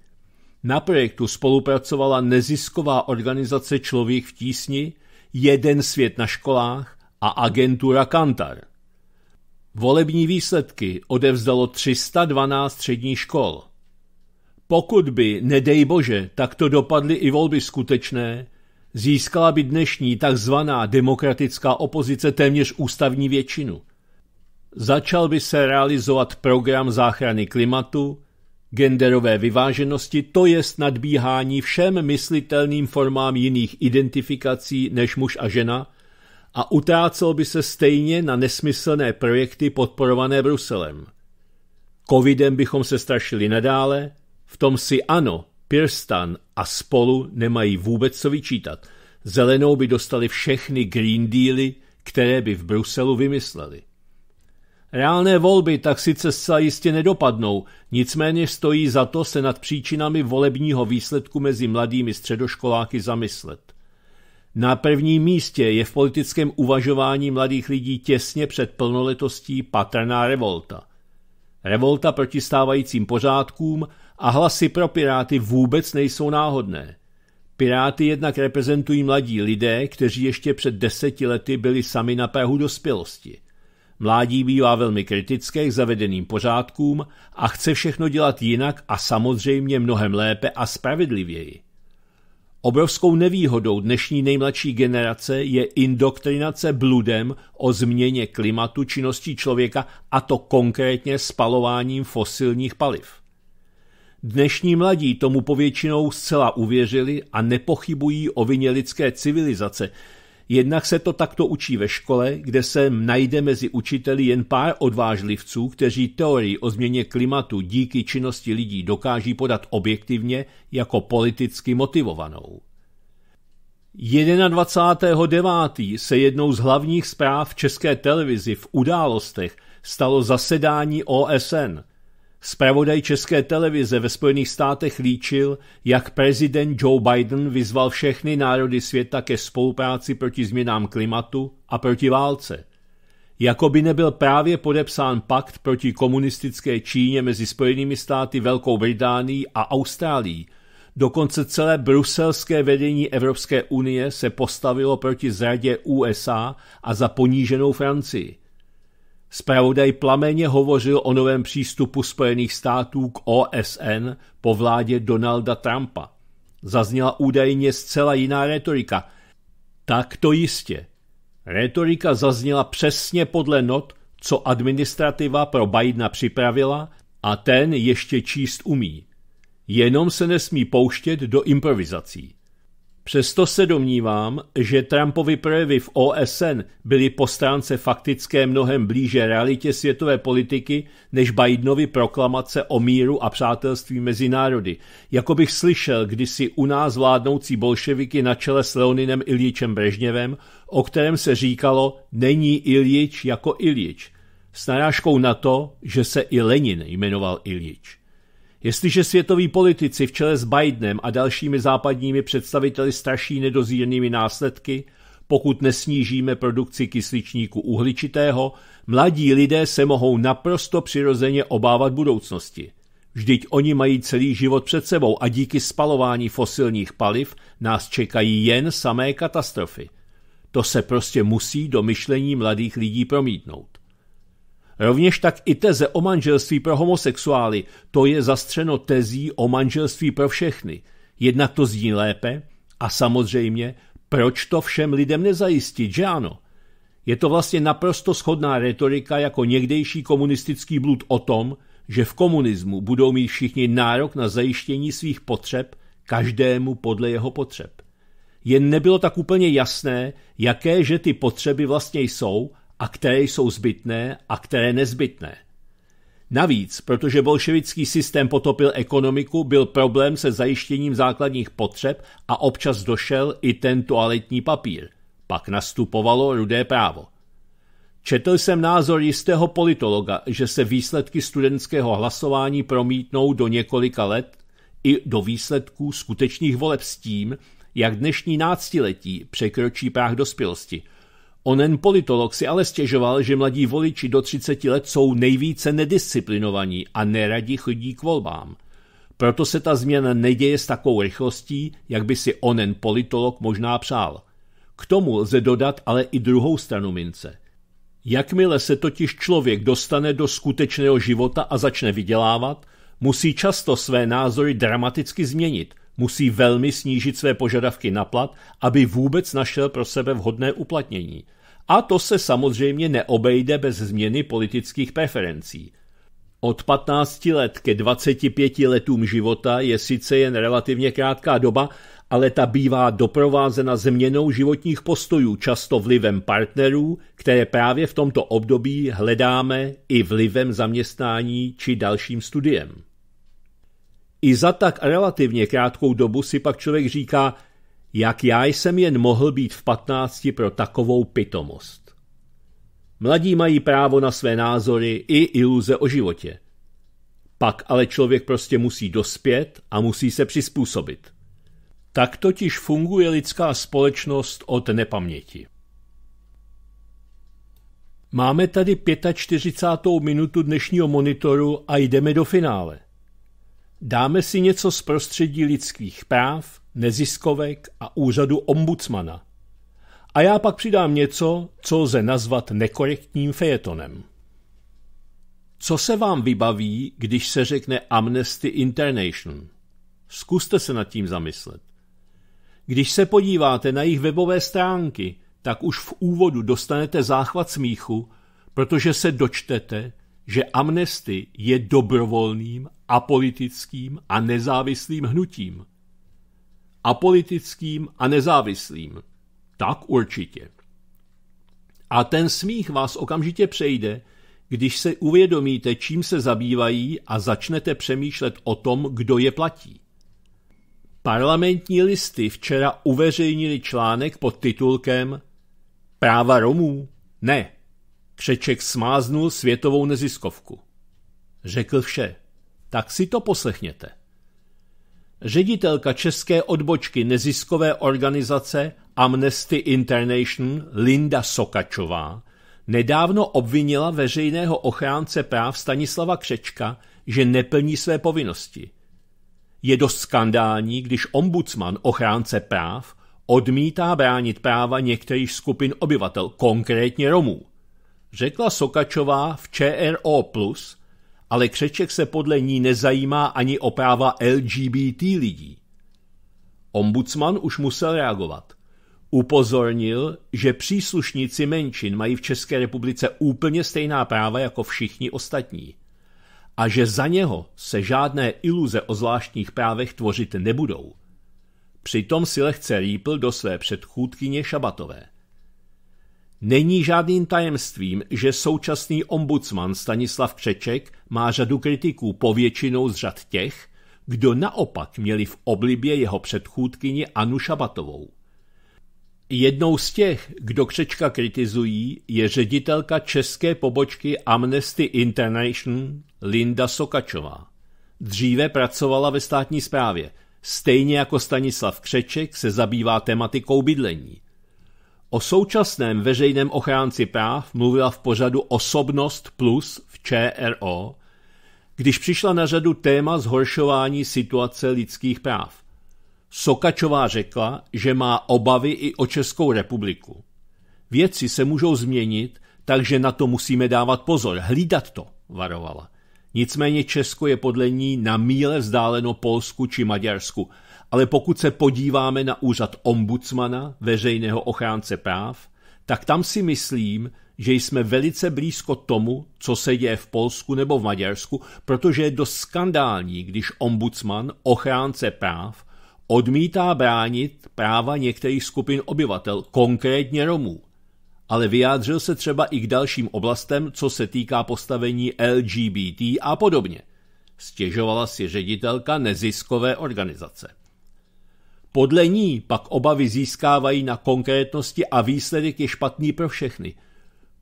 Speaker 1: Na projektu spolupracovala nezisková organizace Člověk v tísni, Jeden svět na školách a agentura Kantar. Volební výsledky odevzdalo 312 středních škol – pokud by, nedej bože, takto dopadly i volby skutečné, získala by dnešní takzvaná demokratická opozice téměř ústavní většinu. Začal by se realizovat program záchrany klimatu, genderové vyváženosti, to jest nadbíhání všem myslitelným formám jiných identifikací než muž a žena a utrácel by se stejně na nesmyslné projekty podporované Bruselem. Covidem bychom se strašili nadále, v tom si ano, Pirstan a spolu nemají vůbec co vyčítat. Zelenou by dostali všechny Green Dealy, které by v Bruselu vymysleli. Reálné volby tak sice zcela jistě nedopadnou, nicméně stojí za to se nad příčinami volebního výsledku mezi mladými středoškoláky zamyslet. Na prvním místě je v politickém uvažování mladých lidí těsně před plnoletostí patrná revolta. Revolta proti stávajícím pořádkům a hlasy pro Piráty vůbec nejsou náhodné. Piráty jednak reprezentují mladí lidé, kteří ještě před deseti lety byli sami na prahu dospělosti. Mládí bývá velmi kritické k zavedeným pořádkům a chce všechno dělat jinak a samozřejmě mnohem lépe a spravedlivěji. Obrovskou nevýhodou dnešní nejmladší generace je indoktrinace bludem o změně klimatu činností člověka a to konkrétně spalováním fosilních paliv. Dnešní mladí tomu povětšinou zcela uvěřili a nepochybují o vině lidské civilizace. Jednak se to takto učí ve škole, kde se najde mezi učiteli jen pár odvážlivců, kteří teorii o změně klimatu díky činnosti lidí dokáží podat objektivně jako politicky motivovanou. 21.9. se jednou z hlavních zpráv České televizi v událostech stalo zasedání OSN – Spravodaj České televize ve Spojených státech líčil, jak prezident Joe Biden vyzval všechny národy světa ke spolupráci proti změnám klimatu a proti válce. Jakoby nebyl právě podepsán pakt proti komunistické Číně mezi Spojenými státy, Velkou Británií a Austrálií, dokonce celé bruselské vedení Evropské unie se postavilo proti zradě USA a za poníženou Francii. Spravodaj plameně hovořil o novém přístupu Spojených států k OSN po vládě Donalda Trumpa. Zazněla údajně zcela jiná retorika. Tak to jistě. Retorika zazněla přesně podle not, co administrativa pro Bidena připravila a ten ještě číst umí. Jenom se nesmí pouštět do improvizací. Přesto se domnívám, že Trumpovy projevy v OSN byly po stránce faktické mnohem blíže realitě světové politiky než Bidenovy proklamace o míru a přátelství mezi národy, jako bych slyšel kdysi u nás vládnoucí bolševiky na čele s Leoninem Iljičem Brežněvem, o kterém se říkalo není Iljič jako Iljič, s narážkou na to, že se i Lenin jmenoval Iljič. Jestliže světoví politici v čele s Bidenem a dalšími západními představiteli straší nedozírnými následky, pokud nesnížíme produkci kysličníku uhličitého, mladí lidé se mohou naprosto přirozeně obávat budoucnosti. Vždyť oni mají celý život před sebou a díky spalování fosilních paliv nás čekají jen samé katastrofy. To se prostě musí do myšlení mladých lidí promítnout. Rovněž tak i teze o manželství pro homosexuály, to je zastřeno tezí o manželství pro všechny. Jednak to zní lépe a samozřejmě, proč to všem lidem nezajistit, že ano? Je to vlastně naprosto schodná retorika jako někdejší komunistický blud o tom, že v komunismu budou mít všichni nárok na zajištění svých potřeb, každému podle jeho potřeb. Jen nebylo tak úplně jasné, jaké že ty potřeby vlastně jsou a které jsou zbytné a které nezbytné. Navíc, protože bolševický systém potopil ekonomiku, byl problém se zajištěním základních potřeb a občas došel i ten toaletní papír. Pak nastupovalo rudé právo. Četl jsem názor jistého politologa, že se výsledky studentského hlasování promítnou do několika let i do výsledků skutečných voleb s tím, jak dnešní náctiletí překročí práh dospělosti – Onen politolog si ale stěžoval, že mladí voliči do 30 let jsou nejvíce nedisciplinovaní a neradi chodí k volbám. Proto se ta změna neděje s takovou rychlostí, jak by si onen politolog možná přál. K tomu lze dodat ale i druhou stranu mince. Jakmile se totiž člověk dostane do skutečného života a začne vydělávat, musí často své názory dramaticky změnit – musí velmi snížit své požadavky na plat, aby vůbec našel pro sebe vhodné uplatnění. A to se samozřejmě neobejde bez změny politických preferencí. Od 15 let ke 25 letům života je sice jen relativně krátká doba, ale ta bývá doprovázena změnou životních postojů, často vlivem partnerů, které právě v tomto období hledáme i vlivem zaměstnání či dalším studiem. I za tak relativně krátkou dobu si pak člověk říká, jak já jsem jen mohl být v patnácti pro takovou pitomost. Mladí mají právo na své názory i iluze o životě. Pak ale člověk prostě musí dospět a musí se přizpůsobit. Tak totiž funguje lidská společnost od nepaměti. Máme tady 45. minutu dnešního monitoru a jdeme do finále. Dáme si něco z prostředí lidských práv, neziskovek a úřadu ombudsmana. A já pak přidám něco, co lze nazvat nekorektním fejetonem. Co se vám vybaví, když se řekne Amnesty International? Zkuste se nad tím zamyslet. Když se podíváte na jejich webové stránky, tak už v úvodu dostanete záchvat smíchu, protože se dočtete, že Amnesty je dobrovolným apolitickým a nezávislým hnutím. Apolitickým a nezávislým. Tak určitě. A ten smích vás okamžitě přejde, když se uvědomíte, čím se zabývají a začnete přemýšlet o tom, kdo je platí. Parlamentní listy včera uveřejnili článek pod titulkem Práva Romů? Ne. Křeček smáznul světovou neziskovku. Řekl vše tak si to poslechněte. Ředitelka české odbočky neziskové organizace Amnesty International Linda Sokačová nedávno obvinila veřejného ochránce práv Stanislava Křečka, že neplní své povinnosti. Je dost skandální, když ombudsman ochránce práv odmítá bránit práva některých skupin obyvatel, konkrétně Romů. Řekla Sokačová v ČRO+, ale Křeček se podle ní nezajímá ani o práva LGBT lidí. Ombudsman už musel reagovat. Upozornil, že příslušníci menšin mají v České republice úplně stejná práva jako všichni ostatní a že za něho se žádné iluze o zvláštních právech tvořit nebudou. Přitom si lehce rýpl do své předchůdkyně Šabatové. Není žádným tajemstvím, že současný ombudsman Stanislav Křeček má řadu kritiků povětšinou z řad těch, kdo naopak měli v oblibě jeho předchůdkyni Anu Šabatovou. Jednou z těch, kdo Křečka kritizují, je ředitelka české pobočky Amnesty International Linda Sokačová. Dříve pracovala ve státní správě, stejně jako Stanislav Křeček se zabývá tematikou bydlení. O současném veřejném ochránci práv mluvila v pořadu Osobnost plus v ČRO, když přišla na řadu téma zhoršování situace lidských práv. Sokačová řekla, že má obavy i o Českou republiku. Věci se můžou změnit, takže na to musíme dávat pozor, hlídat to, varovala. Nicméně Česko je podle ní na míle vzdáleno Polsku či Maďarsku ale pokud se podíváme na úřad ombudsmana, veřejného ochránce práv, tak tam si myslím, že jsme velice blízko tomu, co se děje v Polsku nebo v Maďarsku, protože je dost skandální, když ombudsman, ochránce práv, odmítá bránit práva některých skupin obyvatel, konkrétně Romů. Ale vyjádřil se třeba i k dalším oblastem, co se týká postavení LGBT a podobně. Stěžovala si ředitelka neziskové organizace. Podle ní pak obavy získávají na konkrétnosti a výsledek je špatný pro všechny.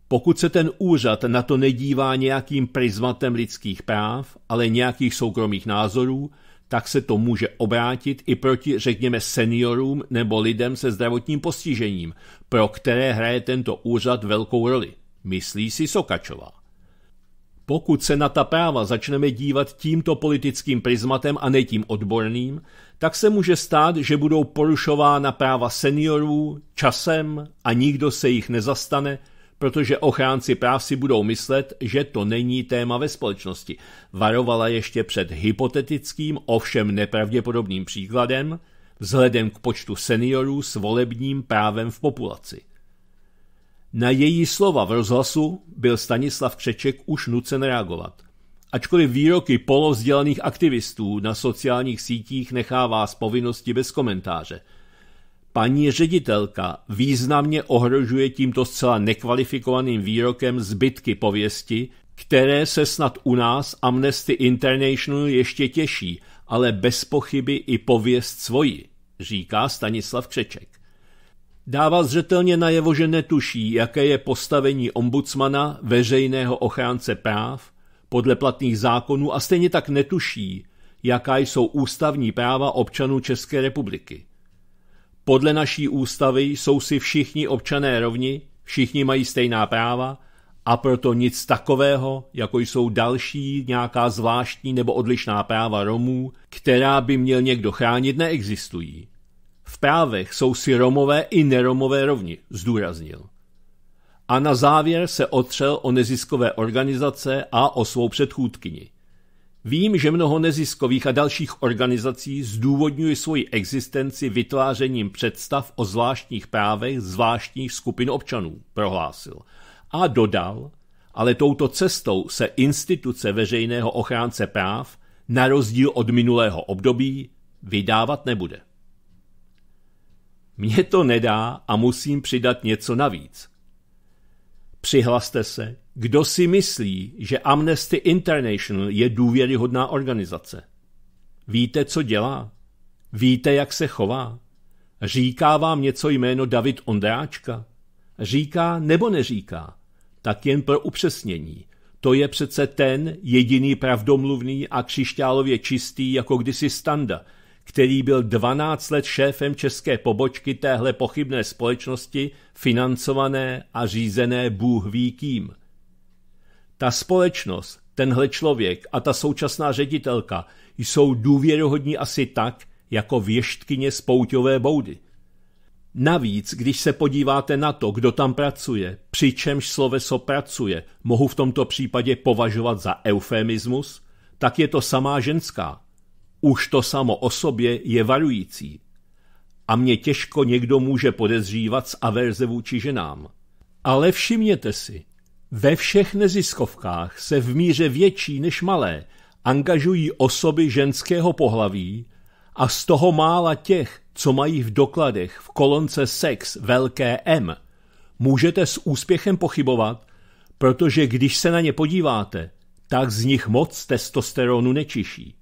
Speaker 1: Pokud se ten úřad na to nedívá nějakým prizmatem lidských práv, ale nějakých soukromých názorů, tak se to může obrátit i proti, řekněme, seniorům nebo lidem se zdravotním postižením, pro které hraje tento úřad velkou roli, myslí si Sokačová. Pokud se na ta práva začneme dívat tímto politickým prismatem a ne tím odborným, tak se může stát, že budou porušována práva seniorů časem a nikdo se jich nezastane, protože ochránci práv si budou myslet, že to není téma ve společnosti. Varovala ještě před hypotetickým, ovšem nepravděpodobným příkladem, vzhledem k počtu seniorů s volebním právem v populaci. Na její slova v rozhlasu byl Stanislav Křeček už nucen reagovat. Ačkoliv výroky polovzdělaných aktivistů na sociálních sítích nechává z povinnosti bez komentáře. Paní ředitelka významně ohrožuje tímto zcela nekvalifikovaným výrokem zbytky pověsti, které se snad u nás Amnesty International ještě těší, ale bez pochyby i pověst svoji, říká Stanislav Křeček. Dává zřetelně najevo, že netuší, jaké je postavení ombudsmana, veřejného ochránce práv, podle platných zákonů a stejně tak netuší, jaká jsou ústavní práva občanů České republiky. Podle naší ústavy jsou si všichni občané rovni, všichni mají stejná práva a proto nic takového, jako jsou další nějaká zvláštní nebo odlišná práva Romů, která by měl někdo chránit, neexistují právech jsou si Romové i neromové rovni, zdůraznil. A na závěr se otřel o neziskové organizace a o svou předchůdkyni. Vím, že mnoho neziskových a dalších organizací zdůvodňuje svoji existenci vytvářením představ o zvláštních právech zvláštních skupin občanů, prohlásil. A dodal, ale touto cestou se instituce veřejného ochránce práv, na rozdíl od minulého období, vydávat nebude. Mně to nedá a musím přidat něco navíc. Přihlaste se, kdo si myslí, že Amnesty International je důvěryhodná organizace. Víte, co dělá? Víte, jak se chová? Říká vám něco jméno David Ondráčka? Říká nebo neříká? Tak jen pro upřesnění. To je přece ten jediný pravdomluvný a křišťálově čistý jako kdysi standa, který byl 12 let šéfem české pobočky téhle pochybné společnosti, financované a řízené Bůh ví kým. Ta společnost, tenhle člověk a ta současná ředitelka jsou důvěrohodní asi tak, jako věštkyně z pouťové boudy. Navíc, když se podíváte na to, kdo tam pracuje, přičemž sloveso pracuje, mohu v tomto případě považovat za eufemismus, tak je to samá ženská, už to samo o sobě je varující. A mě těžko někdo může podezřívat z averze vůči ženám. Ale všimněte si, ve všech neziskovkách se v míře větší než malé angažují osoby ženského pohlaví a z toho mála těch, co mají v dokladech v kolonce sex velké M, můžete s úspěchem pochybovat, protože když se na ně podíváte, tak z nich moc testosteronu nečiší.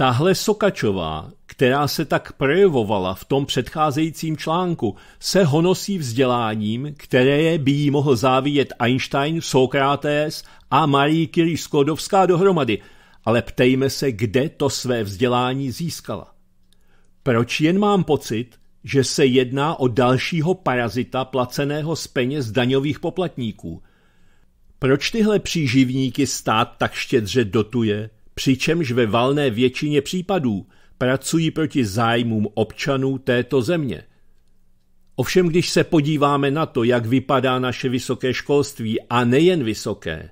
Speaker 1: Tahle Sokačová, která se tak projevovala v tom předcházejícím článku, se honosí vzděláním, které by jí mohl závíjet Einstein, Sokrates a Marie Curie Skodovská dohromady, ale ptejme se, kde to své vzdělání získala. Proč jen mám pocit, že se jedná o dalšího parazita placeného z peněz daňových poplatníků? Proč tyhle příživníky stát tak štědře dotuje – přičemž ve valné většině případů pracují proti zájmům občanů této země. Ovšem, když se podíváme na to, jak vypadá naše vysoké školství a nejen vysoké,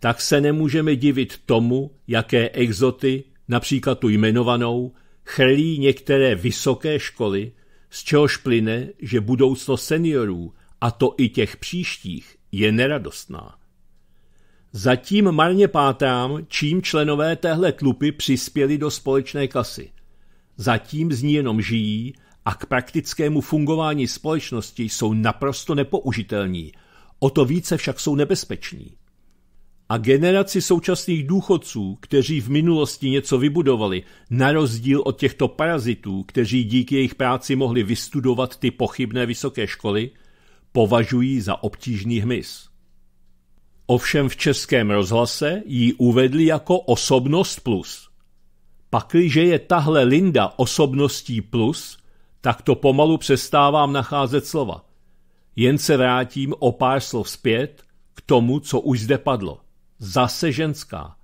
Speaker 1: tak se nemůžeme divit tomu, jaké exoty, například tu jmenovanou, chrlí některé vysoké školy, z čehož plyne, že budoucnost seniorů, a to i těch příštích, je neradostná. Zatím marně pátám, čím členové téhle tlupy přispěli do společné kasy. Zatím z ní jenom žijí a k praktickému fungování společnosti jsou naprosto nepoužitelní, o to více však jsou nebezpeční. A generaci současných důchodců, kteří v minulosti něco vybudovali, na rozdíl od těchto parazitů, kteří díky jejich práci mohli vystudovat ty pochybné vysoké školy, považují za obtížný hmyz. Ovšem v Českém rozhlase ji uvedli jako osobnost plus. Pakliže je tahle Linda osobností plus, tak to pomalu přestávám nacházet slova. Jen se vrátím o pár slov zpět k tomu, co už zde padlo. Zase ženská.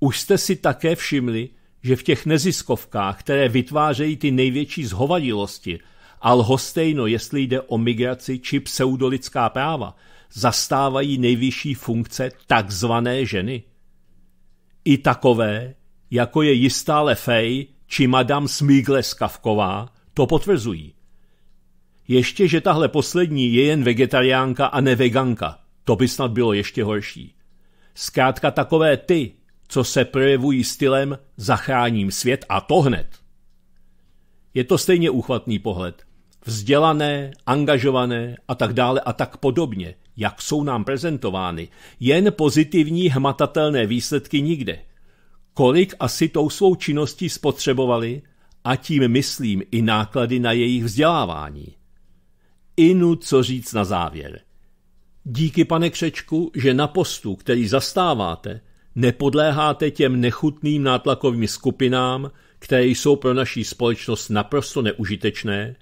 Speaker 1: Už jste si také všimli, že v těch neziskovkách, které vytvářejí ty největší zhovadilosti, a jestli jde o migraci či pseudolidská práva – zastávají nejvyšší funkce takzvané ženy. I takové, jako je jistá Lefej či Madame Smígle Skavková, to potvrzují. Ještě, že tahle poslední je jen vegetariánka a neveganka, to by snad bylo ještě horší. Zkrátka takové ty, co se projevují stylem zachráním svět a to hned. Je to stejně úchvatný pohled. Vzdělané, angažované a tak dále a tak podobně jak jsou nám prezentovány, jen pozitivní hmatatelné výsledky nikde. Kolik asi tou svou činností spotřebovali, a tím myslím i náklady na jejich vzdělávání. Inu co říct na závěr. Díky, pane Křečku, že na postu, který zastáváte, nepodléháte těm nechutným nátlakovým skupinám, které jsou pro naší společnost naprosto neužitečné,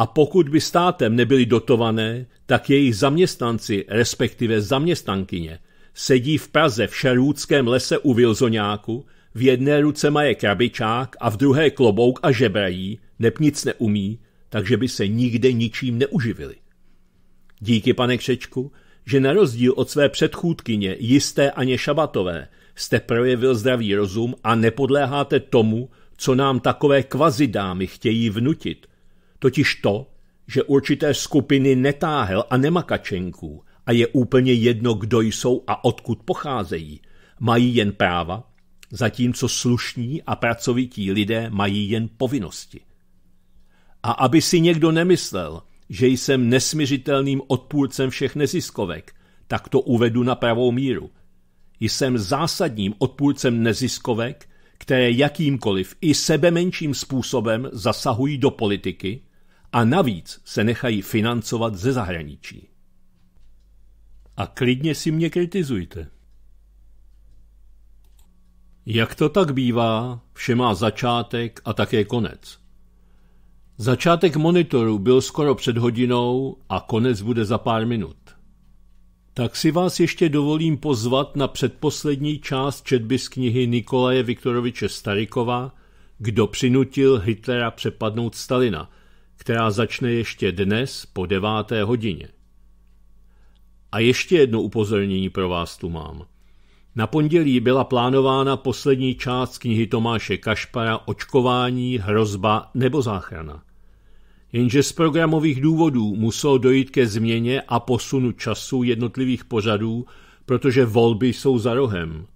Speaker 1: a pokud by státem nebyly dotované, tak jejich zaměstnanci, respektive zaměstnankyně, sedí v Praze v Šerůdském lese u Vilzoňáku, v jedné ruce mají krabičák a v druhé klobouk a žebrají, nep nic neumí, takže by se nikde ničím neuživili. Díky, pane Křečku, že na rozdíl od své předchůdkyně, jisté Aně Šabatové, jste projevil zdravý rozum a nepodléháte tomu, co nám takové kvazidámy chtějí vnutit, totiž to, že určité skupiny netáhel a nemakačenků a je úplně jedno, kdo jsou a odkud pocházejí, mají jen práva, zatímco slušní a pracovití lidé mají jen povinnosti. A aby si někdo nemyslel, že jsem nesmiřitelným odpůrcem všech neziskovek, tak to uvedu na pravou míru. Jsem zásadním odpůrcem neziskovek, které jakýmkoliv i sebemenším způsobem zasahují do politiky, a navíc se nechají financovat ze zahraničí. A klidně si mě kritizujte. Jak to tak bývá, vše má začátek a také konec. Začátek monitoru byl skoro před hodinou a konec bude za pár minut. Tak si vás ještě dovolím pozvat na předposlední část četby z knihy Nikolaje Viktoroviče Starikova Kdo přinutil Hitlera přepadnout Stalina – která začne ještě dnes po deváté hodině. A ještě jedno upozornění pro vás tu mám. Na pondělí byla plánována poslední část knihy Tomáše Kašpara Očkování, hrozba nebo záchrana. Jenže z programových důvodů muselo dojít ke změně a posunu času jednotlivých pořadů, protože volby jsou za rohem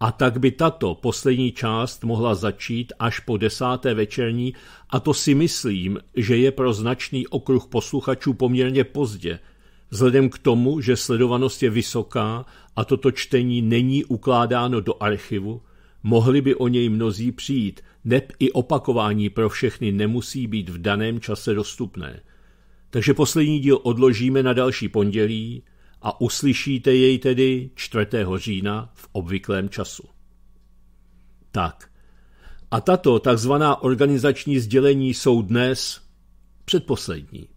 Speaker 1: a tak by tato poslední část mohla začít až po desáté večerní a to si myslím, že je pro značný okruh posluchačů poměrně pozdě, vzhledem k tomu, že sledovanost je vysoká a toto čtení není ukládáno do archivu, mohli by o něj mnozí přijít, neb i opakování pro všechny nemusí být v daném čase dostupné. Takže poslední díl odložíme na další pondělí, a uslyšíte jej tedy 4. října v obvyklém času. Tak. A tato takzvaná organizační sdělení jsou dnes předposlední.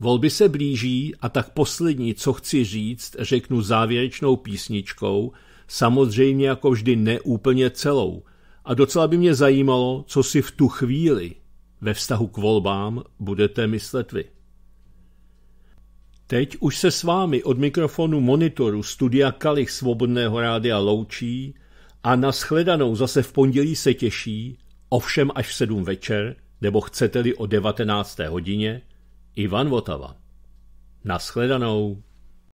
Speaker 1: Volby se blíží a tak poslední, co chci říct, řeknu závěrečnou písničkou, samozřejmě jako vždy neúplně celou. A docela by mě zajímalo, co si v tu chvíli ve vztahu k volbám budete myslet vy. Teď už se s vámi od mikrofonu monitoru Studia Kalich Svobodného rádia loučí a na shledanou zase v pondělí se těší, ovšem až v sedm večer, nebo chcete-li o 19. hodině, Ivan Votava. Na shledanou.